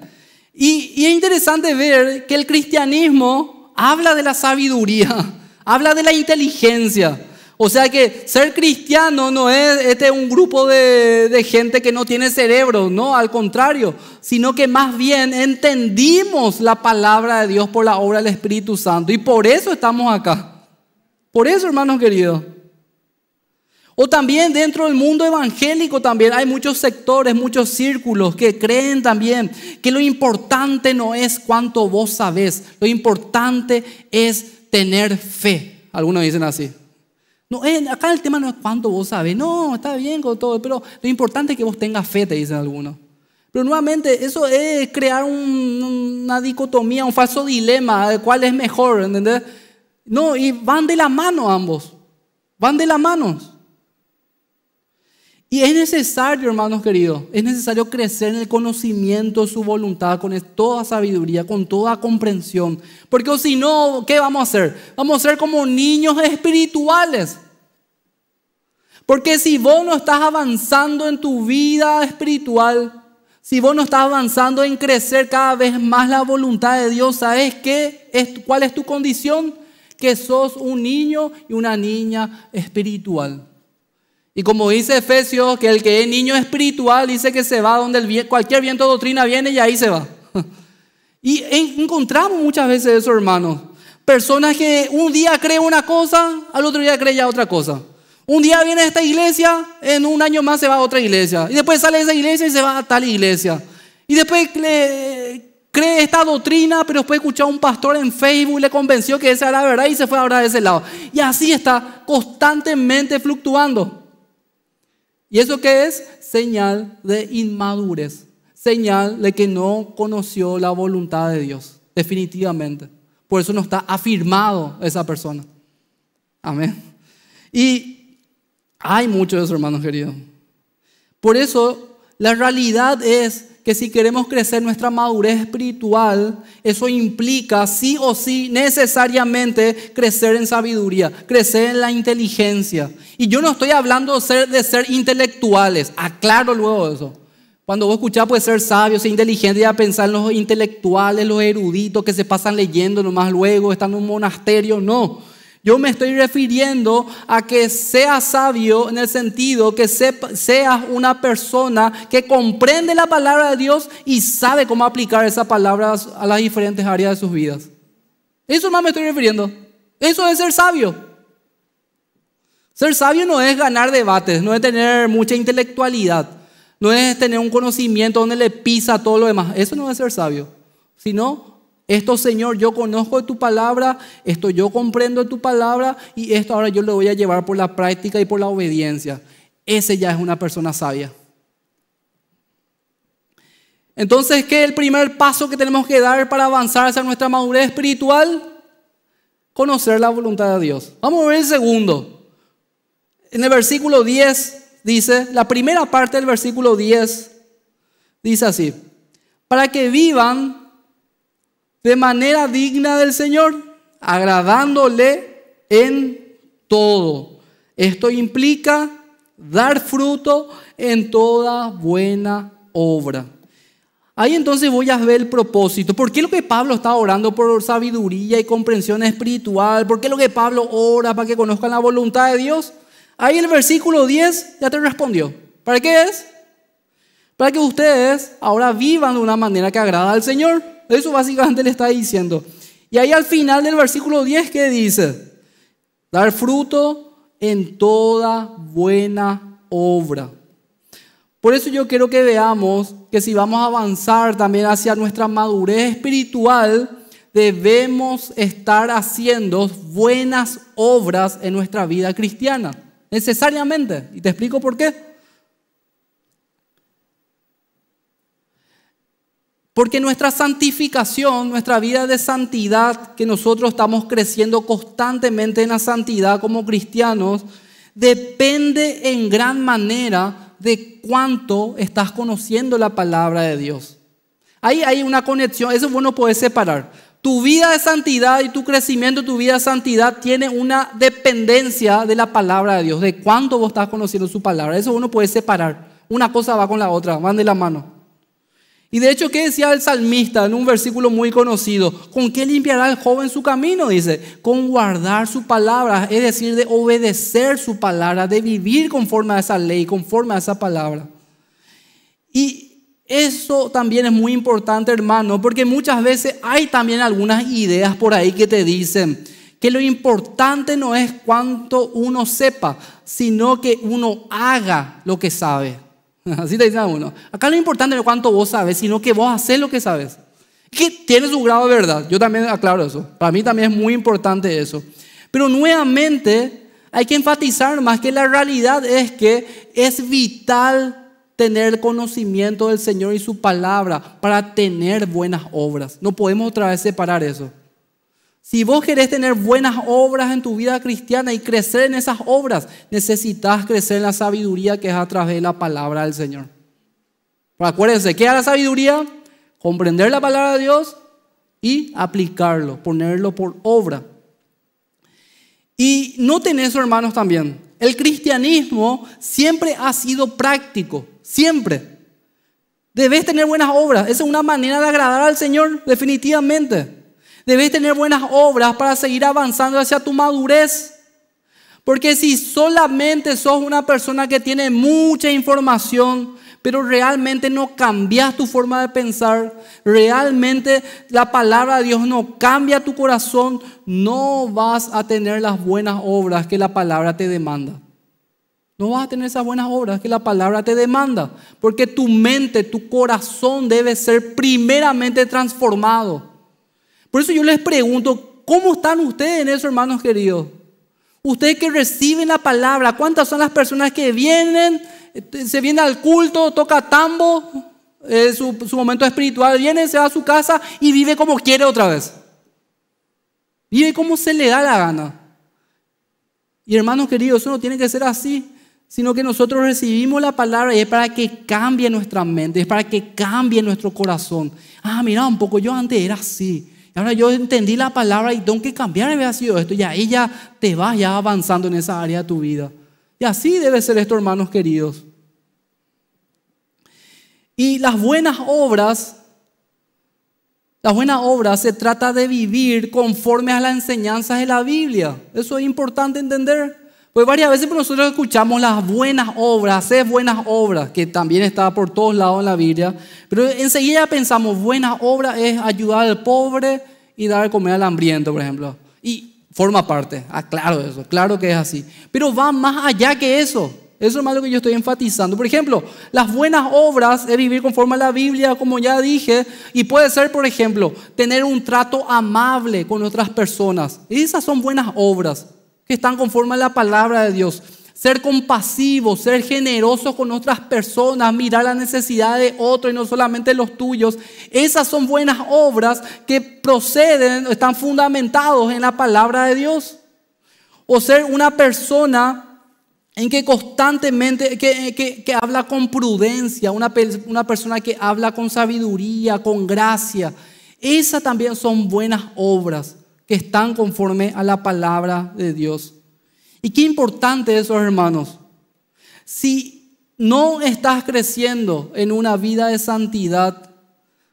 Y, y es interesante ver que el cristianismo habla de la sabiduría, habla de la inteligencia. O sea que ser cristiano no es este un grupo de, de, gente que no tiene cerebro, no, al contrario, sino que más bien entendimos la palabra de Dios por la obra del Espíritu Santo y por eso estamos acá. Por eso, hermanos queridos. O también dentro del mundo evangélico también hay muchos sectores, muchos círculos que creen también que lo importante no es cuánto vos sabés, lo importante es tener fe. Algunos dicen así. No, eh, acá el tema no es cuánto vos sabés, no, está bien con todo, pero lo importante es que vos tengas fe, te dicen algunos. Pero nuevamente, eso es crear una dicotomía, un falso dilema de cuál es mejor, ¿entendés? No, y van de la mano ambos, van de la mano. Y es necesario, hermanos queridos, es necesario crecer en el conocimiento de su voluntad con toda sabiduría, con toda comprensión. Porque si no, ¿qué vamos a hacer? Vamos a ser como niños espirituales. Porque si vos no estás avanzando en tu vida espiritual, si vos no estás avanzando en crecer cada vez más la voluntad de Dios, ¿sabes qué? ¿Cuál es tu condición? Que sos un niño y una niña espiritual. Y como dice Efesios, que el que es niño espiritual dice que se va donde el, cualquier viento de doctrina viene y ahí se va. Y encontramos muchas veces eso, hermanos. Personas que un día creen una cosa, al otro día creen ya otra cosa. Un día viene a esta iglesia, en un año más se va a otra iglesia. Y después sale de esa iglesia y se va a tal iglesia. Y después cree esta doctrina, pero después escuchó a un pastor en Facebook y le convenció que esa era la verdad y se fue a ahora de ese lado. Y así está constantemente fluctuando. ¿Y eso qué es? Señal de inmadurez, señal de que no conoció la voluntad de Dios, definitivamente. Por eso no está afirmado esa persona. Amén. Y hay mucho de eso, hermanos queridos. Por eso la realidad es que si queremos crecer nuestra madurez espiritual, eso implica sí o sí necesariamente crecer en sabiduría, crecer en la inteligencia. Y yo no estoy hablando de ser, de ser intelectuales, aclaro luego eso. Cuando vos escuchás, puede ser sabios ser inteligente, ya pensar en los intelectuales, los eruditos que se pasan leyendo nomás luego, están en un monasterio, no. Yo me estoy refiriendo a que seas sabio en el sentido que seas una persona que comprende la palabra de Dios y sabe cómo aplicar esa palabra a las diferentes áreas de sus vidas. Eso no me estoy refiriendo. Eso es ser sabio. Ser sabio no es ganar debates, no es tener mucha intelectualidad, no es tener un conocimiento donde le pisa todo lo demás. Eso no es ser sabio, sino esto, Señor, yo conozco tu palabra, esto yo comprendo tu palabra y esto ahora yo lo voy a llevar por la práctica y por la obediencia. Ese ya es una persona sabia. Entonces, ¿qué es el primer paso que tenemos que dar para avanzar hacia nuestra madurez espiritual? Conocer la voluntad de Dios. Vamos a ver el segundo. En el versículo 10 dice, la primera parte del versículo 10 dice así, para que vivan de manera digna del Señor, agradándole en todo. Esto implica dar fruto en toda buena obra. Ahí entonces voy a ver el propósito. ¿Por qué lo que Pablo está orando por sabiduría y comprensión espiritual? ¿Por qué lo que Pablo ora para que conozcan la voluntad de Dios? Ahí el versículo 10 ya te respondió. ¿Para qué es? Para que ustedes ahora vivan de una manera que agrada al Señor. Eso básicamente le está diciendo. Y ahí al final del versículo 10, que dice? Dar fruto en toda buena obra. Por eso yo quiero que veamos que si vamos a avanzar también hacia nuestra madurez espiritual, debemos estar haciendo buenas obras en nuestra vida cristiana, necesariamente. Y te explico por qué. Porque nuestra santificación, nuestra vida de santidad, que nosotros estamos creciendo constantemente en la santidad como cristianos, depende en gran manera de cuánto estás conociendo la palabra de Dios. Ahí hay una conexión, eso uno puede separar. Tu vida de santidad y tu crecimiento, tu vida de santidad tiene una dependencia de la palabra de Dios, de cuánto vos estás conociendo su palabra. Eso uno puede separar. Una cosa va con la otra, van de la mano. Y de hecho, ¿qué decía el salmista en un versículo muy conocido? ¿Con qué limpiará el joven su camino? Dice, con guardar su palabra, es decir, de obedecer su palabra, de vivir conforme a esa ley, conforme a esa palabra. Y eso también es muy importante, hermano, porque muchas veces hay también algunas ideas por ahí que te dicen que lo importante no es cuánto uno sepa, sino que uno haga lo que sabe. Así te dicen uno Acá lo importante no es cuánto vos sabes, sino que vos haces lo que sabes. Que tiene su grado de verdad. Yo también aclaro eso. Para mí también es muy importante eso. Pero nuevamente hay que enfatizar más que la realidad es que es vital tener conocimiento del Señor y su palabra para tener buenas obras. No podemos otra vez separar eso. Si vos querés tener buenas obras en tu vida cristiana y crecer en esas obras, necesitas crecer en la sabiduría que es a través de la palabra del Señor. Pero acuérdense, ¿qué es la sabiduría? Comprender la palabra de Dios y aplicarlo, ponerlo por obra. Y no eso, hermanos, también. El cristianismo siempre ha sido práctico, siempre. Debes tener buenas obras. Esa es una manera de agradar al Señor, definitivamente. Debes tener buenas obras para seguir avanzando hacia tu madurez. Porque si solamente sos una persona que tiene mucha información, pero realmente no cambias tu forma de pensar, realmente la palabra de Dios no cambia tu corazón, no vas a tener las buenas obras que la palabra te demanda. No vas a tener esas buenas obras que la palabra te demanda, porque tu mente, tu corazón debe ser primeramente transformado. Por eso yo les pregunto, ¿cómo están ustedes en eso, hermanos queridos? Ustedes que reciben la palabra, ¿cuántas son las personas que vienen, eh, se vienen al culto, toca tambo, eh, su, momento espiritual, vienen, se va a su casa y vive como quiere otra vez? Vive como se le da la gana. Y hermanos queridos, eso no tiene que ser así, sino que nosotros recibimos la palabra y es para que cambie nuestra mente, es para que cambie nuestro corazón. Ah, mira un poco, yo antes era así ahora yo entendí la palabra y don que cambiar, había sido esto. Y ahí ya te vas ya avanzando en esa área de tu vida. Y así debe ser esto, hermanos queridos. Y las buenas obras, las buenas obras se trata de vivir conforme a las enseñanzas de la Biblia. Eso es importante entender. Pues varias veces pues, nosotros escuchamos las buenas obras, hacer buenas obras, que también está por todos lados en la Biblia, pero enseguida pensamos, buenas obras es ayudar al pobre y dar comer al hambriento, por ejemplo. Y forma parte, ah, claro eso, claro que es así. Pero va más allá que eso. Eso es más lo que yo estoy enfatizando. Por ejemplo, las buenas obras es vivir conforme a la Biblia, como ya dije, y puede ser, por ejemplo, tener un trato amable con otras personas. Esas son buenas obras que están conforme a la palabra de Dios. Ser compasivos, ser generosos con otras personas, mirar la necesidad de otros y no solamente los tuyos. Esas son buenas obras que proceden, están fundamentados en la palabra de Dios. O ser una persona en que constantemente, que, habla con prudencia, una, una persona que habla con sabiduría, con gracia. Esas también son buenas obras están conforme a la palabra de Dios. Y qué importante eso, hermanos. Si no estás creciendo en una vida de santidad,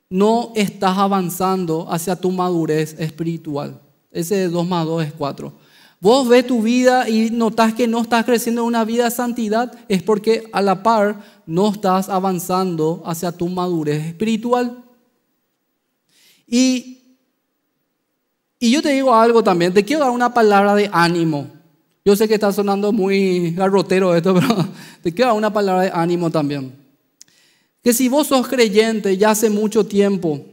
no estás avanzando hacia tu madurez espiritual. Ese 2 más 2 es 4. Vos ves tu vida y notas que no estás creciendo en una vida de santidad, es porque a la par no estás avanzando hacia tu madurez espiritual. Y y yo te digo algo también, te quiero dar una palabra de ánimo. Yo sé que está sonando muy garrotero esto, pero te quiero dar una palabra de ánimo también. Que si vos sos creyente ya hace mucho tiempo,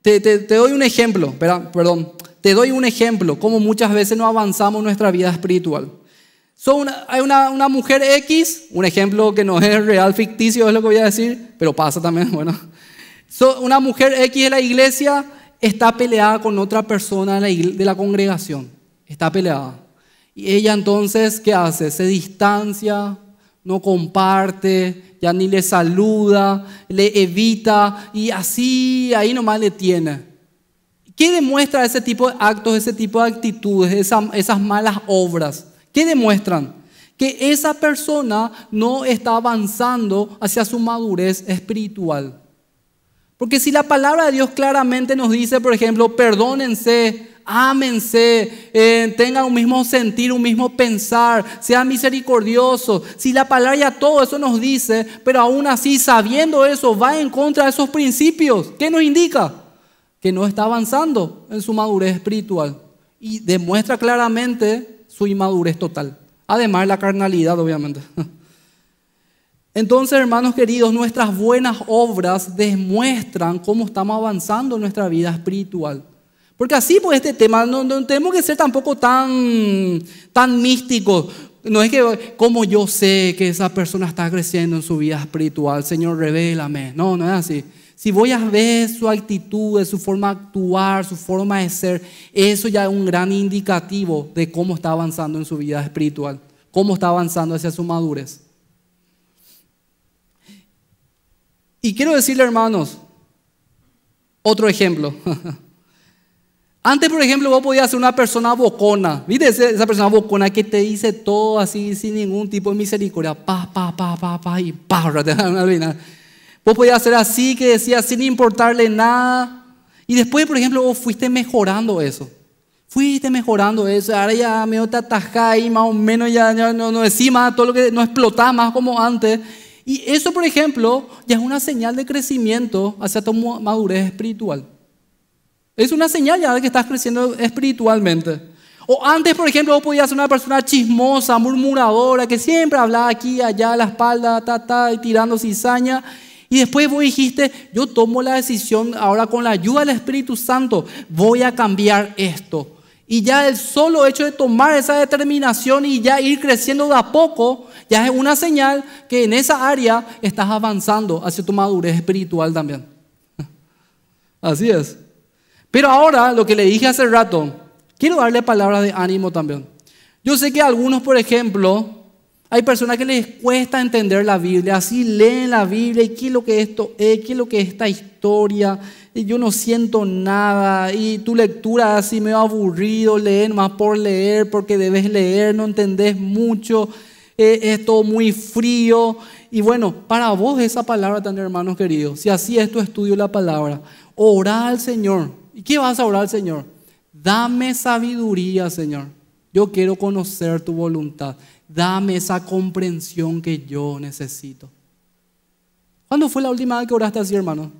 te, doy un ejemplo, perdón, te doy un ejemplo, como muchas veces no avanzamos en nuestra vida espiritual. So una, hay una, mujer X, un ejemplo que no es real, ficticio es lo que voy a decir, pero pasa también, bueno. So una mujer X en la iglesia está peleada con otra persona de la congregación. Está peleada. Y ella entonces, ¿qué hace? Se distancia, no comparte, ya ni le saluda, le evita y así ahí nomás le tiene. ¿Qué demuestra ese tipo de actos, ese tipo de actitudes, esas, malas obras? ¿Qué demuestran? Que esa persona no está avanzando hacia su madurez espiritual. Porque si la palabra de Dios claramente nos dice, por ejemplo, perdónense, ámense, eh, tengan un mismo sentir, un mismo pensar, sean misericordiosos. Si la palabra ya todo eso nos dice, pero aún así sabiendo eso va en contra de esos principios, ¿qué nos indica? Que no está avanzando en su madurez espiritual y demuestra claramente su inmadurez total. Además la carnalidad, obviamente. Entonces, hermanos queridos, nuestras buenas obras demuestran cómo estamos avanzando en nuestra vida espiritual. Porque así, pues, este tema no, tenemos que ser tampoco tan, tan místicos. No es que, como yo sé que esa persona está creciendo en su vida espiritual, Señor, revélame. No, no es así. Si voy a ver su actitud, su forma de actuar, su forma de ser, eso ya es un gran indicativo de cómo está avanzando en su vida espiritual, cómo está avanzando hacia su madurez. Y quiero decirle, hermanos, otro ejemplo. Antes, por ejemplo, vos podías ser una persona bocona. ¿Viste? esa persona bocona que te dice todo así, sin ningún tipo de misericordia. Pa, pa, pa, pa, pa, y pa, Vos podías ser así, que decías sin importarle nada. Y después, por ejemplo, vos fuiste mejorando eso. Fuiste mejorando eso. Ahora ya medio te atajar ahí, más o menos, ya, no, no decís más todo lo que no explotás más como antes. Y eso, por ejemplo, ya es una señal de crecimiento hacia tu madurez espiritual. Es una señal ya de que estás creciendo espiritualmente. O antes, por ejemplo, vos podías ser una persona chismosa, murmuradora, que siempre hablaba aquí, allá, a la espalda, ta, ta, y tirando cizaña. Y después vos dijiste, yo tomo la decisión ahora con la ayuda del Espíritu Santo, voy a cambiar esto. Y ya el solo hecho de tomar esa determinación y ya ir creciendo de a poco, ya es una señal que en esa área estás avanzando hacia tu madurez espiritual también. Así es. Pero ahora, lo que le dije hace rato, quiero darle palabras de ánimo también. Yo sé que algunos, por ejemplo, hay personas que les cuesta entender la Biblia, así leen la Biblia y qué es lo que esto es, eh, qué es lo que es esta historia, y yo no siento nada, y tu lectura así me ha aburrido, Leen más por leer, porque debes leer, no entendés mucho, esto eh, es muy frío. Y bueno, para vos esa palabra también, hermanos queridos, si así es tu estudio la palabra, ora al Señor. ¿Y qué vas a orar al Señor? Dame sabiduría, Señor. Yo quiero conocer tu voluntad. Dame esa comprensión que yo necesito. ¿Cuándo fue la última vez que oraste así, hermano?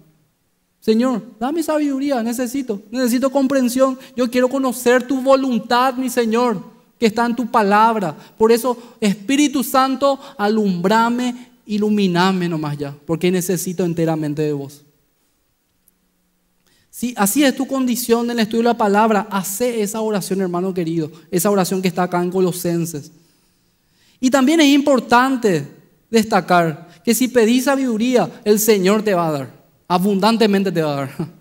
Señor, dame sabiduría, necesito, necesito comprensión. Yo quiero conocer tu voluntad, mi Señor que está en tu palabra. Por eso, Espíritu Santo, alumbrame, iluminame nomás ya, porque necesito enteramente de vos. Si así es tu condición en el estudio de la palabra. Hace esa oración, hermano querido. Esa oración que está acá en Colosenses. Y también es importante destacar que si pedís sabiduría, el Señor te va a dar. Abundantemente te va a dar.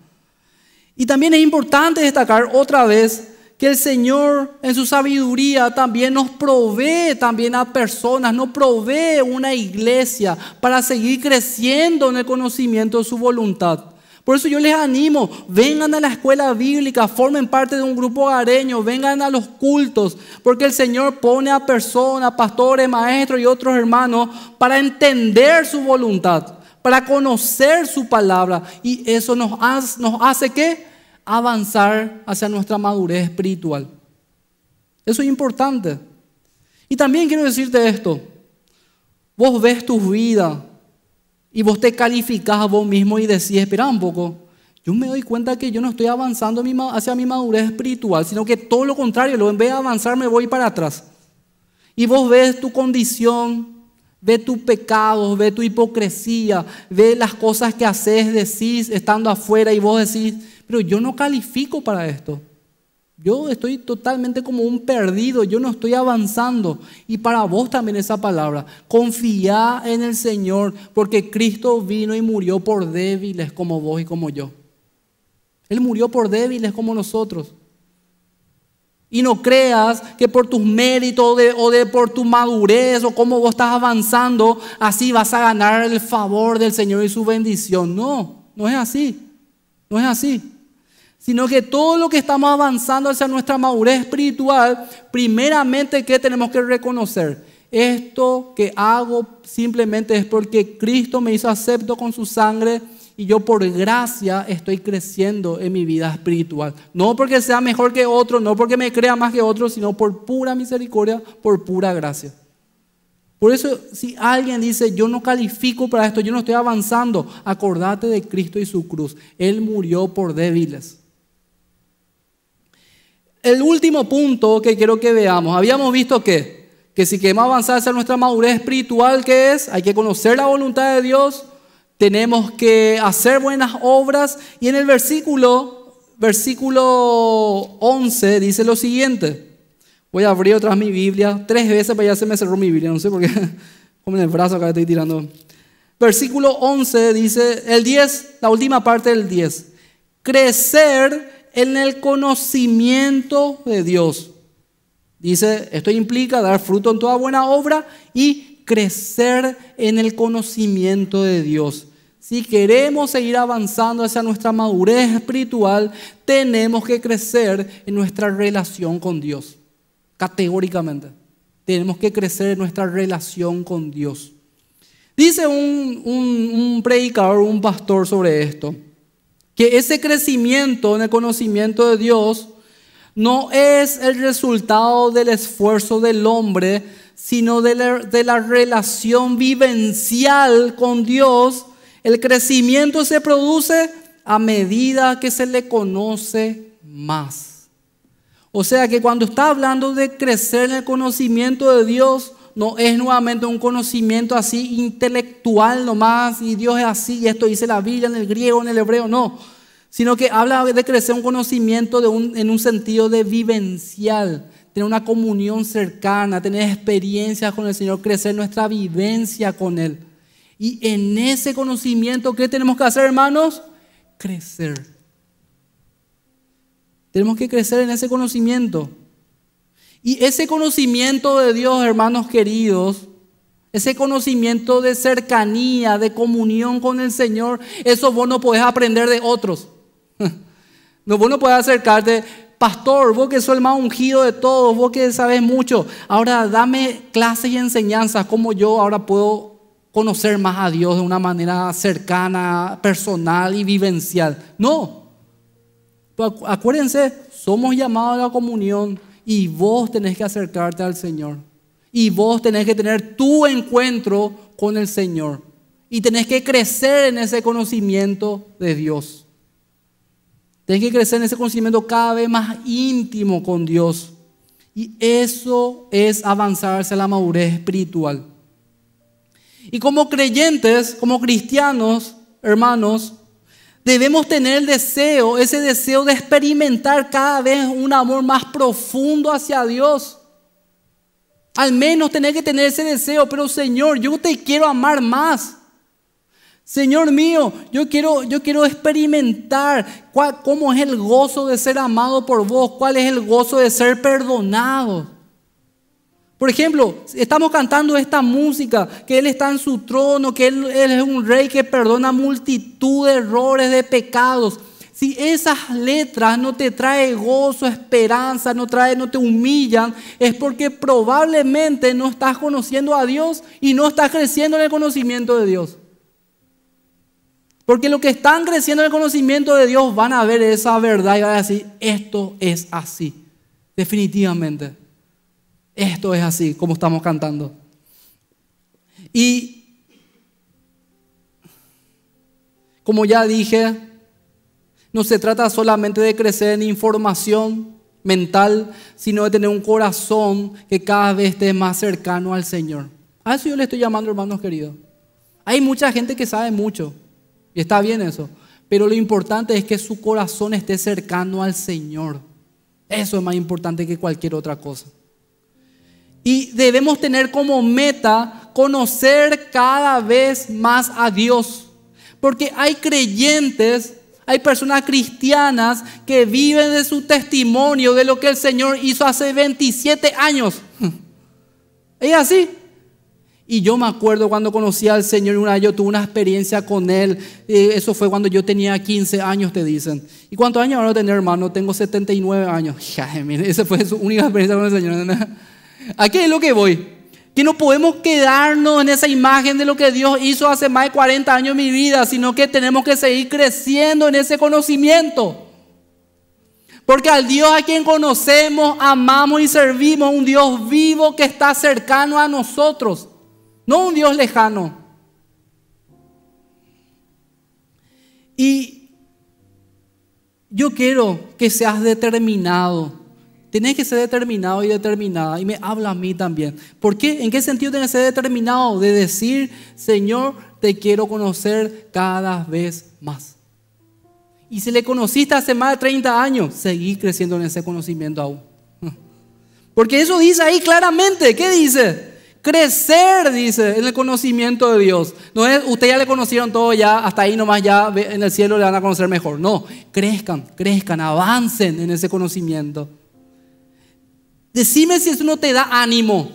Y también es importante destacar otra vez que el Señor en su sabiduría también nos provee también a personas, nos provee una iglesia para seguir creciendo en el conocimiento de su voluntad. Por eso yo les animo, vengan a la escuela bíblica, formen parte de un grupo areño, vengan a los cultos, porque el Señor pone a personas, pastores, maestros y otros hermanos para entender su voluntad, para conocer su palabra. Y eso nos hace, nos hace que avanzar hacia nuestra madurez espiritual. Eso es importante. Y también quiero decirte esto. Vos ves tu vida y vos te calificás a vos mismo y decís, espera un poco, yo me doy cuenta que yo no estoy avanzando hacia mi madurez espiritual, sino que todo lo contrario, en vez de avanzar me voy para atrás. Y vos ves tu condición, ves tus pecados, ves tu hipocresía, ves las cosas que haces, decís, estando afuera y vos decís, pero yo no califico para esto. Yo estoy totalmente como un perdido, yo no estoy avanzando. Y para vos también esa palabra, confía en el Señor, porque Cristo vino y murió por débiles como vos y como yo. Él murió por débiles como nosotros. Y no creas que por tus méritos o de por tu madurez o cómo vos estás avanzando, así vas a ganar el favor del Señor y su bendición. No, no es así. No es así sino que todo lo que estamos avanzando hacia nuestra madurez espiritual, primeramente, ¿qué tenemos que reconocer? Esto que hago simplemente es porque Cristo me hizo acepto con su sangre y yo por gracia estoy creciendo en mi vida espiritual. No porque sea mejor que otro, no porque me crea más que otro, sino por pura misericordia, por pura gracia. Por eso si alguien dice, yo no califico para esto, yo no estoy avanzando, acordate de Cristo y su cruz. Él murió por débiles el último punto que quiero que veamos, habíamos visto que, que si queremos avanzar hacia nuestra madurez espiritual, que es? Hay que conocer la voluntad de Dios, tenemos que hacer buenas obras y en el versículo, versículo 11 dice lo siguiente. Voy a abrir otra vez mi Biblia, tres veces, para ya se me cerró mi Biblia, no sé por qué, como en el brazo acá estoy tirando. Versículo 11 dice, el 10, la última parte del 10, crecer en el conocimiento de Dios. Dice, esto implica dar fruto en toda buena obra y crecer en el conocimiento de Dios. Si queremos seguir avanzando hacia nuestra madurez espiritual, tenemos que crecer en nuestra relación con Dios. Categóricamente, tenemos que crecer en nuestra relación con Dios. Dice un, predicador, un pastor sobre esto que ese crecimiento en el conocimiento de Dios no es el resultado del esfuerzo del hombre, sino de la, de la relación vivencial con Dios. El crecimiento se produce a medida que se le conoce más. O sea que cuando está hablando de crecer en el conocimiento de Dios, no es nuevamente un conocimiento así intelectual nomás, y Dios es así, y esto dice la Biblia en el griego, en el hebreo, no, sino que habla de crecer un conocimiento en un sentido de vivencial, tener una comunión cercana, tener experiencias con el Señor, crecer nuestra vivencia con Él. Y en ese conocimiento, ¿qué tenemos que hacer, hermanos? Crecer. Tenemos que crecer en ese conocimiento. Y ese conocimiento de Dios, hermanos queridos, ese conocimiento de cercanía, de comunión con el Señor, eso vos no podés aprender de otros. No, vos no podés acercarte, pastor, vos que sos el más ungido de todos, vos que sabes mucho, ahora dame clases y enseñanzas, como yo ahora puedo conocer más a Dios de una manera cercana, personal y vivencial. No. Pues acuérdense, somos llamados a la comunión y vos tenés que acercarte al Señor. Y vos tenés que tener tu encuentro con el Señor. Y tenés que crecer en ese conocimiento de Dios. Tenés que crecer en ese conocimiento cada vez más íntimo con Dios. Y eso es avanzarse a la madurez espiritual. Y como creyentes, como cristianos, hermanos, Debemos tener el deseo, ese deseo de experimentar cada vez un amor más profundo hacia Dios. Al menos tener que tener ese deseo, pero Señor, yo te quiero amar más. Señor mío, yo quiero, yo quiero experimentar cuál, cómo es el gozo de ser amado por vos, cuál es el gozo de ser perdonado. Por ejemplo, estamos cantando esta música, que Él está en su trono, que Él, es un rey que perdona multitud de errores, de pecados. Si esas letras no te traen gozo, esperanza, no, trae, no te humillan, es porque probablemente no estás conociendo a Dios y no estás creciendo en el conocimiento de Dios. Porque los que están creciendo en el conocimiento de Dios van a ver esa verdad y van a decir, esto es así, definitivamente. Esto es así, como estamos cantando. Y como ya dije, no se trata solamente de crecer en información mental, sino de tener un corazón que cada vez esté más cercano al Señor. A eso yo le estoy llamando, hermanos queridos. Hay mucha gente que sabe mucho, y está bien eso, pero lo importante es que su corazón esté cercano al Señor. Eso es más importante que cualquier otra cosa. Y debemos tener como meta conocer cada vez más a Dios. Porque hay creyentes, hay personas cristianas que viven de su testimonio, de lo que el Señor hizo hace 27 años. Es así. Y yo me acuerdo cuando conocí al Señor, una yo tuve una experiencia con Él. Eh, eso fue cuando yo tenía 15 años, te dicen. ¿Y cuántos años a tener, hermano? Tengo 79 años. esa fue su única experiencia con el Señor. Aquí es lo que voy? Que no podemos quedarnos en esa imagen de lo que Dios hizo hace más de 40 años en mi vida, sino que tenemos que seguir creciendo en ese conocimiento. Porque al Dios a quien conocemos, amamos y servimos, un Dios vivo que está cercano a nosotros, no un Dios lejano. Y yo quiero que seas determinado Tienes que ser determinado y determinada. Y me habla a mí también. ¿Por qué? ¿En qué sentido tienes que ser determinado? De decir, Señor, te quiero conocer cada vez más. Y si le conociste hace más de 30 años, seguí creciendo en ese conocimiento aún. Porque eso dice ahí claramente. ¿Qué dice? Crecer, dice, en el conocimiento de Dios. No es, usted ya le conocieron todo, ya, hasta ahí nomás ya en el cielo le van a conocer mejor. No, crezcan, crezcan, avancen en ese conocimiento. Decime si eso no te da ánimo.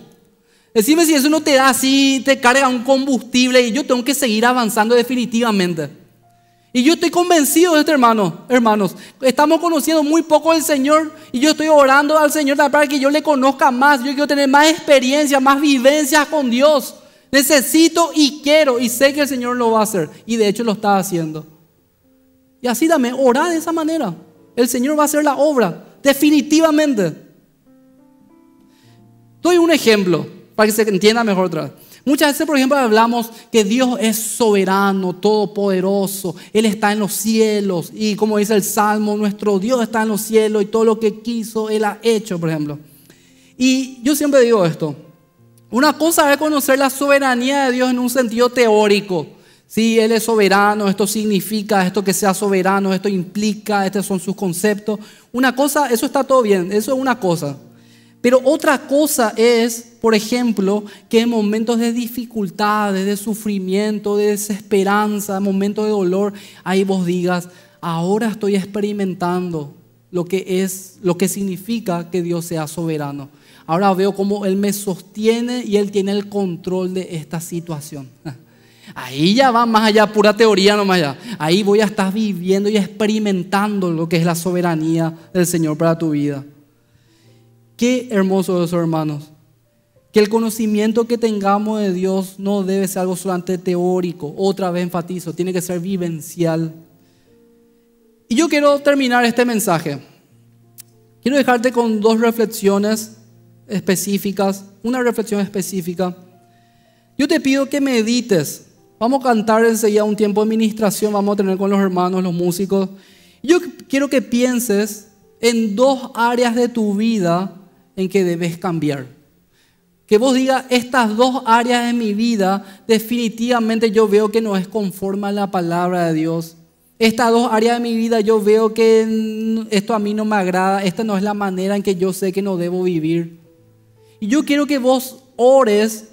Decime si eso no te da así, te carga un combustible y yo tengo que seguir avanzando definitivamente. Y yo estoy convencido de esto, hermano, hermanos. Estamos conociendo muy poco del Señor y yo estoy orando al Señor para que yo le conozca más. Yo quiero tener más experiencia, más vivencia con Dios. Necesito y quiero y sé que el Señor lo va a hacer. Y de hecho lo está haciendo. Y así dame, orá de esa manera. El Señor va a hacer la obra, definitivamente. Doy un ejemplo para que se entienda mejor otra vez. Muchas veces, por ejemplo, hablamos que Dios es soberano, todopoderoso, Él está en los cielos y como dice el Salmo, nuestro Dios está en los cielos y todo lo que quiso, Él ha hecho, por ejemplo. Y yo siempre digo esto, una cosa es conocer la soberanía de Dios en un sentido teórico. Si Él es soberano, esto significa, esto que sea soberano, esto implica, estos son sus conceptos. Una cosa, eso está todo bien, eso es una cosa. Pero otra cosa es, por ejemplo, que en momentos de dificultades, de sufrimiento, de desesperanza, momentos de dolor, ahí vos digas, ahora estoy experimentando lo que es, lo que significa que Dios sea soberano. Ahora veo cómo Él me sostiene y Él tiene el control de esta situación. Ahí ya va más allá, pura teoría nomás allá. Ahí voy a estar viviendo y experimentando lo que es la soberanía del Señor para tu vida. Qué hermoso eso, hermanos. Que el conocimiento que tengamos de Dios no debe ser algo solamente teórico. Otra vez enfatizo, tiene que ser vivencial. Y yo quiero terminar este mensaje. Quiero dejarte con dos reflexiones específicas, una reflexión específica. Yo te pido que medites. Vamos a cantar enseguida un tiempo de ministración, vamos a tener con los hermanos, los músicos. Yo quiero que pienses en dos áreas de tu vida en que debes cambiar. Que vos digas, estas dos áreas de mi vida definitivamente yo veo que no es conforme a la palabra de Dios. Estas dos áreas de mi vida yo veo que esto a mí no me agrada, esta no es la manera en que yo sé que no debo vivir. Y yo quiero que vos ores,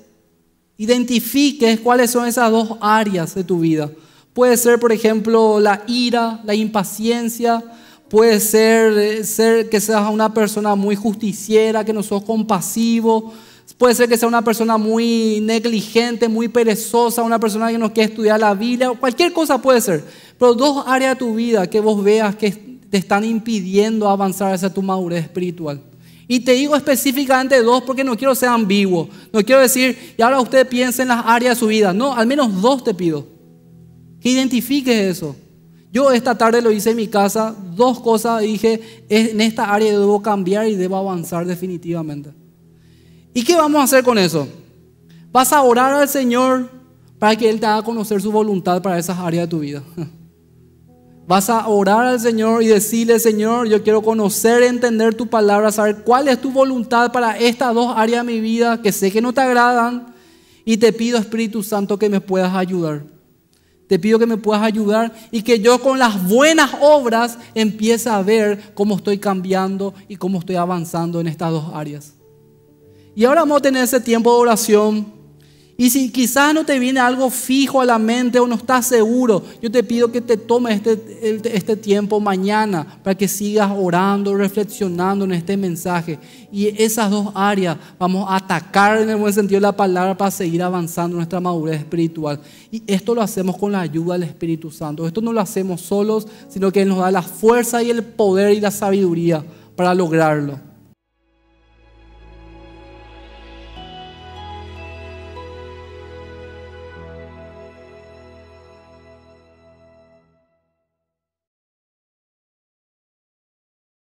identifiques cuáles son esas dos áreas de tu vida. Puede ser, por ejemplo, la ira, la impaciencia, Puede ser, eh, ser que seas una persona muy justiciera, que no sos compasivo. Puede ser que sea una persona muy negligente, muy perezosa, una persona que no quiere estudiar la Biblia, cualquier cosa puede ser. Pero dos áreas de tu vida que vos veas que te están impidiendo avanzar hacia tu madurez espiritual. Y te digo específicamente dos porque no quiero ser ambiguo. No quiero decir, y ahora usted piensa en las áreas de su vida. No, al menos dos te pido. Que identifiques eso. Yo esta tarde lo hice en mi casa, dos cosas dije, en esta área debo cambiar y debo avanzar definitivamente. ¿Y qué vamos a hacer con eso? Vas a orar al Señor para que Él te haga conocer su voluntad para esas áreas de tu vida. Vas a orar al Señor y decirle, Señor, yo quiero conocer, entender tu palabra, saber cuál es tu voluntad para estas dos áreas de mi vida que sé que no te agradan y te pido, Espíritu Santo, que me puedas ayudar. Te pido que me puedas ayudar y que yo con las buenas obras empiece a ver cómo estoy cambiando y cómo estoy avanzando en estas dos áreas. Y ahora vamos a tener ese tiempo de oración y si quizás no te viene algo fijo a la mente o no estás seguro, yo te pido que te tomes este, este, tiempo mañana para que sigas orando, reflexionando en este mensaje. Y esas dos áreas vamos a atacar en el buen sentido de la palabra para seguir avanzando nuestra madurez espiritual. Y esto lo hacemos con la ayuda del Espíritu Santo. Esto no lo hacemos solos, sino que nos da la fuerza y el poder y la sabiduría para lograrlo.